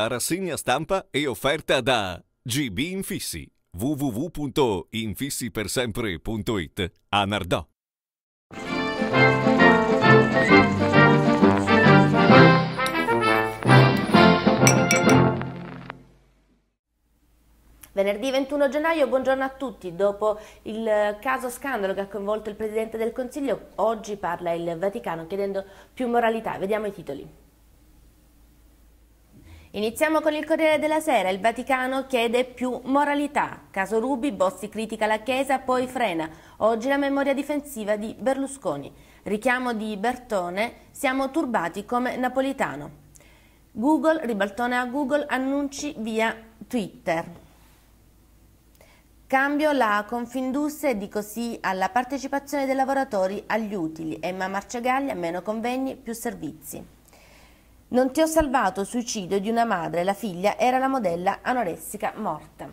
La rassegna stampa è offerta da GB Infissi www.infissipersempre.it a Venerdì 21 gennaio, buongiorno a tutti. Dopo il eh, caso scandalo che ha coinvolto il Presidente del Consiglio, oggi parla il Vaticano chiedendo più moralità. Vediamo i titoli. Iniziamo con il Corriere della Sera, il Vaticano chiede più moralità. Caso Rubi, Bossi critica la Chiesa, poi frena. Oggi la memoria difensiva di Berlusconi. Richiamo di Bertone, siamo turbati come napolitano. Google, ribaltone a Google, annunci via Twitter. Cambio la Confindustria e di così alla partecipazione dei lavoratori agli utili. Emma Marciagaglia, meno convegni, più servizi. Non ti ho salvato, suicidio di una madre, la figlia era la modella anoressica morta.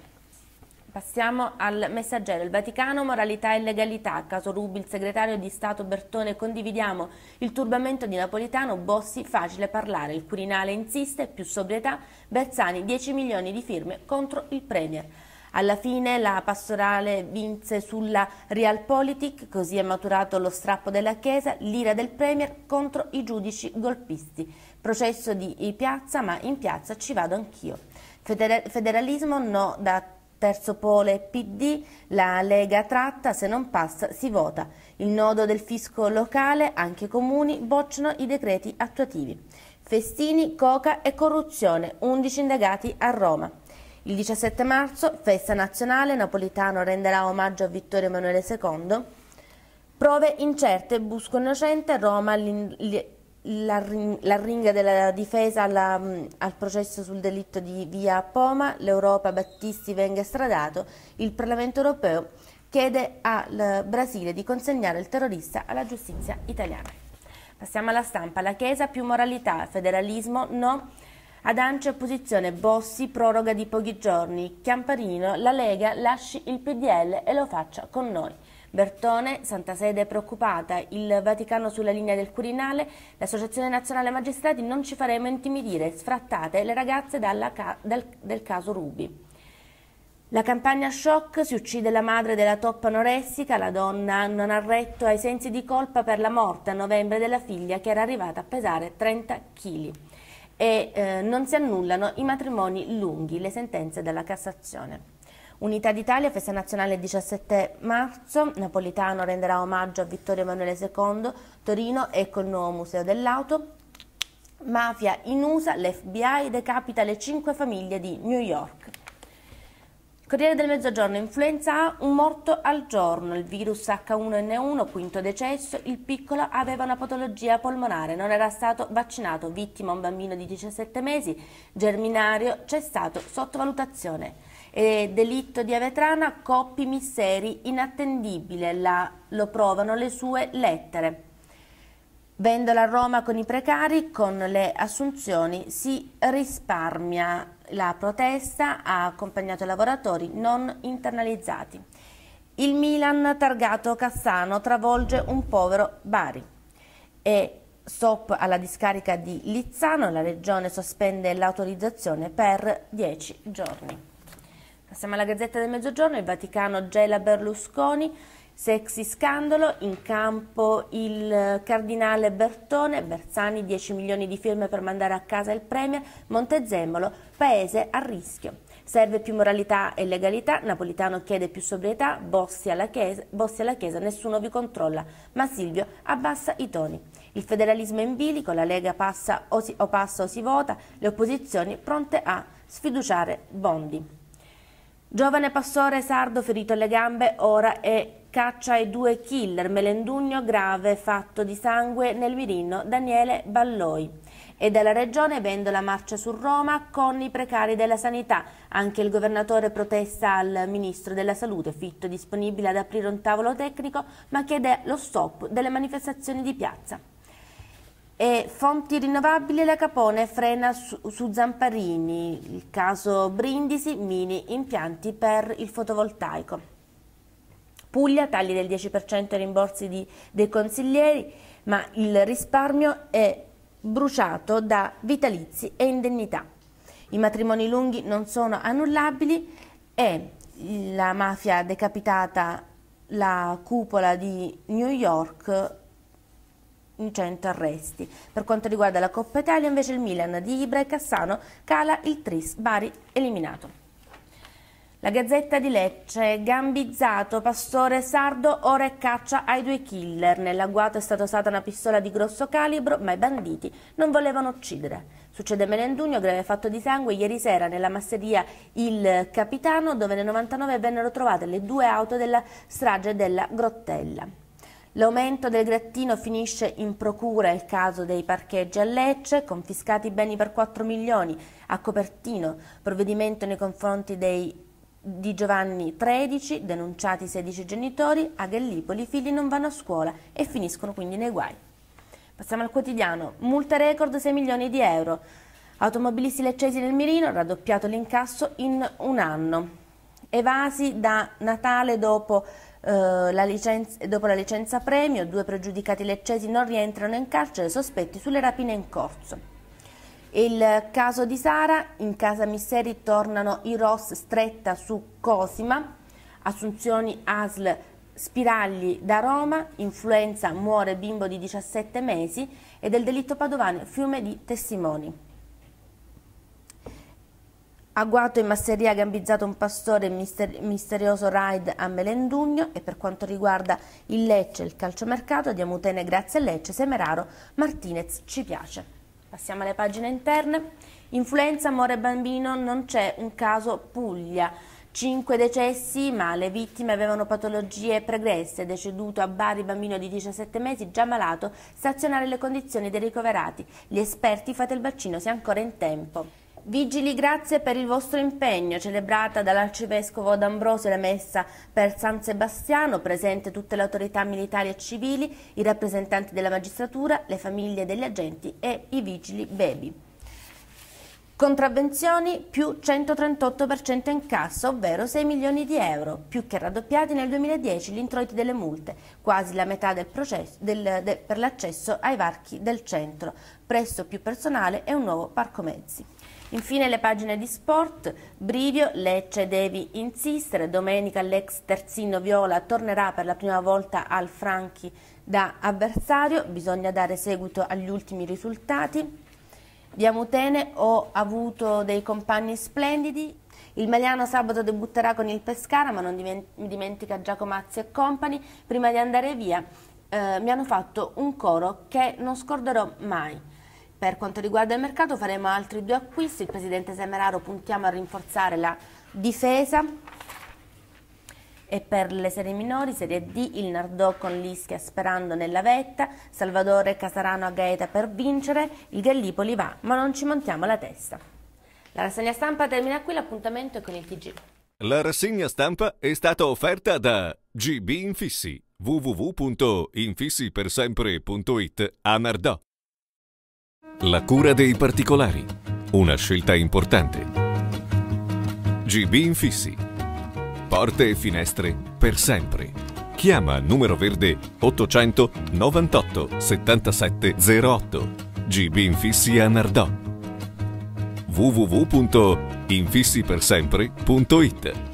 Passiamo al messaggero, il Vaticano, moralità e legalità, caso Rubi, il segretario di Stato Bertone, condividiamo il turbamento di Napolitano, Bossi, facile parlare, il Quirinale insiste, più sobrietà, Bersani, 10 milioni di firme contro il Premier. Alla fine la pastorale vinse sulla Realpolitik, così è maturato lo strappo della Chiesa, l'ira del Premier contro i giudici golpisti. Processo di piazza, ma in piazza ci vado anch'io. Federalismo no da Terzo pole PD, la Lega tratta, se non passa si vota. Il nodo del fisco locale, anche comuni, bocciano i decreti attuativi. Festini, coca e corruzione, 11 indagati a Roma. Il 17 marzo, festa nazionale, Napolitano renderà omaggio a Vittorio Emanuele II. Prove incerte, Busco Innocente, Roma, l'arringa della difesa alla, al processo sul delitto di via Poma, l'Europa Battisti venga stradato, il Parlamento europeo chiede al Brasile di consegnare il terrorista alla giustizia italiana. Passiamo alla stampa, la Chiesa più moralità, federalismo no ad Ancia opposizione, Bossi proroga di pochi giorni, Chiamparino, la Lega lasci il PDL e lo faccia con noi. Bertone, Santa Sede preoccupata, il Vaticano sulla linea del Quirinale, l'Associazione Nazionale Magistrati non ci faremo intimidire, sfrattate le ragazze ca dal, del caso Rubi. La campagna shock si uccide la madre della toppa anoressica, la donna non ha retto ai sensi di colpa per la morte a novembre della figlia che era arrivata a pesare 30 kg e eh, non si annullano i matrimoni lunghi, le sentenze della Cassazione. Unità d'Italia, festa nazionale il 17 marzo, Napolitano renderà omaggio a Vittorio Emanuele II, Torino e col nuovo Museo dell'Auto, Mafia in USA, l'FBI decapita le cinque famiglie di New York. Corriere del Mezzogiorno, influenza A, un morto al giorno, il virus H1N1, quinto decesso, il piccolo aveva una patologia polmonare, non era stato vaccinato, vittima un bambino di 17 mesi, germinario, c'è stato sottovalutazione. E delitto di Avetrana, coppi misteri, inattendibile, la, lo provano le sue lettere. Vendola a Roma con i precari, con le assunzioni si risparmia la protesta ha accompagnato lavoratori non internalizzati. Il Milan targato Cassano travolge un povero Bari. E stop alla discarica di Lizzano, la regione sospende l'autorizzazione per 10 giorni. Passiamo alla Gazzetta del Mezzogiorno, il Vaticano gela Berlusconi, Sexy scandalo, in campo il cardinale Bertone, Bersani 10 milioni di firme per mandare a casa il premier, Montezemolo, paese a rischio. Serve più moralità e legalità, Napolitano chiede più sobrietà, Bossi alla chiesa, Bossi alla chiesa nessuno vi controlla, ma Silvio abbassa i toni. Il federalismo è in bilico, la Lega passa o, si, o passa o si vota, le opposizioni pronte a sfiduciare Bondi. Giovane pastore sardo ferito alle gambe, ora è caccia e due killer, melendugno grave fatto di sangue nel mirino Daniele Balloi. E dalla regione la marcia su Roma con i precari della sanità. Anche il governatore protesta al ministro della salute, fitto disponibile ad aprire un tavolo tecnico, ma chiede lo stop delle manifestazioni di piazza. E fonti rinnovabili, la Capone frena su, su, Zamparini, il caso Brindisi, mini impianti per il fotovoltaico. Puglia, tagli del 10% ai rimborsi di, dei consiglieri, ma il risparmio è bruciato da vitalizi e indennità. I matrimoni lunghi non sono annullabili e la mafia decapitata la cupola di New York in 100 arresti. Per quanto riguarda la Coppa Italia invece il Milan di Ibra e Cassano cala il Tris, Bari eliminato. La Gazzetta di Lecce, gambizzato, pastore sardo, ora è caccia ai due killer. Nell'agguato è stata usata una pistola di grosso calibro, ma i banditi non volevano uccidere. Succede a Melendugno, greve fatto di sangue, ieri sera nella masseria Il Capitano, dove nel 99 vennero trovate le due auto della strage della Grottella. L'aumento del grattino finisce in procura il caso dei parcheggi a Lecce, confiscati beni per 4 milioni a Copertino, provvedimento nei confronti dei di Giovanni 13, denunciati 16 genitori, a Gallipoli i figli non vanno a scuola e finiscono quindi nei guai. Passiamo al quotidiano, multa record 6 milioni di euro, automobilisti leccesi nel mirino, raddoppiato l'incasso in un anno, evasi da Natale dopo, eh, la, licenza, dopo la licenza premio, due pregiudicati leccesi non rientrano in carcere, sospetti sulle rapine in corso. Il caso di Sara, in casa Misseri tornano i Ross stretta su Cosima, assunzioni ASL Spiragli da Roma, influenza muore bimbo di 17 mesi e del delitto padovano fiume di testimoni. Aguato in masseria gambizzato un pastore mister misterioso raid a Melendugno e per quanto riguarda il Lecce, il calciomercato, Diamutene grazie a Lecce, Semeraro, Martinez ci piace. Passiamo alle pagine interne. Influenza, amore bambino, non c'è un caso Puglia. Cinque decessi, ma le vittime avevano patologie pregresse. Deceduto a Bari bambino di 17 mesi, già malato, stazionare le condizioni dei ricoverati. Gli esperti fate il vaccino se ancora in tempo. Vigili, grazie per il vostro impegno. Celebrata dall'arcivescovo D'Ambrosio la messa per San Sebastiano, presente tutte le autorità militari e civili, i rappresentanti della magistratura, le famiglie degli agenti e i vigili baby. Contravvenzioni più 138% in cassa, ovvero 6 milioni di euro, più che raddoppiati nel 2010 gli introiti delle multe, quasi la metà del processo, del, de, per l'accesso ai varchi del centro, presso più personale e un nuovo parco mezzi. Infine le pagine di sport, Brivio, Lecce, devi insistere, domenica l'ex terzino Viola tornerà per la prima volta al Franchi da avversario, bisogna dare seguito agli ultimi risultati. Diamutene, ho avuto dei compagni splendidi, il Magliano sabato debutterà con il Pescara, ma non dimentica Giacomazzi e compagni. Prima di andare via eh, mi hanno fatto un coro che non scorderò mai. Per quanto riguarda il mercato faremo altri due acquisti, il presidente Semeraro puntiamo a rinforzare la difesa e per le serie minori, serie D, il Nardò con l'Ischia sperando nella vetta, Salvatore Casarano a Gaeta per vincere, il Gallipoli va, ma non ci montiamo la testa. La rassegna stampa termina qui, l'appuntamento è con il TG. La rassegna stampa è stata offerta da GB Infissi, www.infissipersempre.it a Nardò. La cura dei particolari. Una scelta importante. GB Infissi. Porte e finestre per sempre. Chiama numero verde 800 98 77 08. GB Infissi a Nardò. www.infissipersempre.it